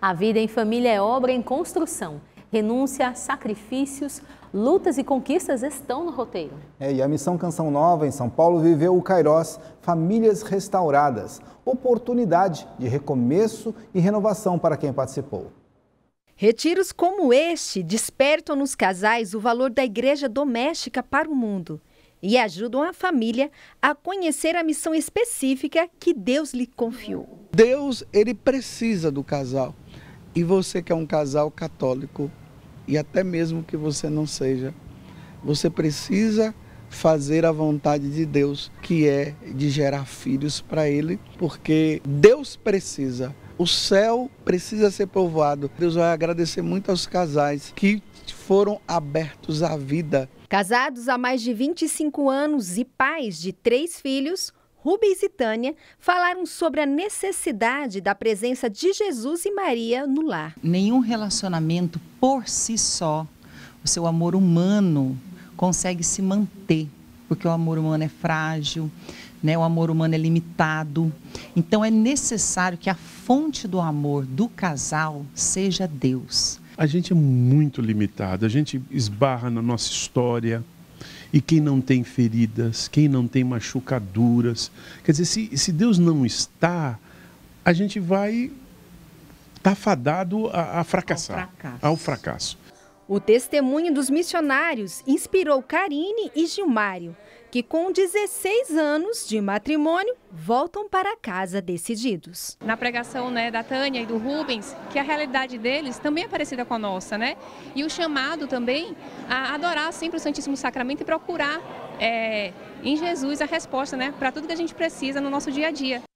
A vida em família é obra em construção. Renúncia, sacrifícios, lutas e conquistas estão no roteiro. É, e a Missão Canção Nova em São Paulo viveu o Cairós Famílias Restauradas oportunidade de recomeço e renovação para quem participou. Retiros como este despertam nos casais o valor da igreja doméstica para o mundo e ajudam a família a conhecer a missão específica que Deus lhe confiou. Deus, ele precisa do casal. E você que é um casal católico, e até mesmo que você não seja, você precisa fazer a vontade de Deus, que é de gerar filhos para Ele, porque Deus precisa. O céu precisa ser povoado. Deus vai agradecer muito aos casais que foram abertos à vida. Casados há mais de 25 anos e pais de três filhos, Rubens e Tânia falaram sobre a necessidade da presença de Jesus e Maria no lar. Nenhum relacionamento por si só, o seu amor humano consegue se manter, porque o amor humano é frágil, né? O amor humano é limitado. Então é necessário que a fonte do amor do casal seja Deus. A gente é muito limitado, a gente esbarra na nossa história, e quem não tem feridas, quem não tem machucaduras. Quer dizer, se, se Deus não está, a gente vai estar tá fadado a, a fracassar. Ao fracasso. Ao fracasso. O testemunho dos missionários inspirou Karine e Gilmário, que com 16 anos de matrimônio voltam para casa decididos. Na pregação né, da Tânia e do Rubens, que a realidade deles também é parecida com a nossa, né? E o chamado também a adorar sempre o Santíssimo Sacramento e procurar é, em Jesus a resposta né, para tudo que a gente precisa no nosso dia a dia.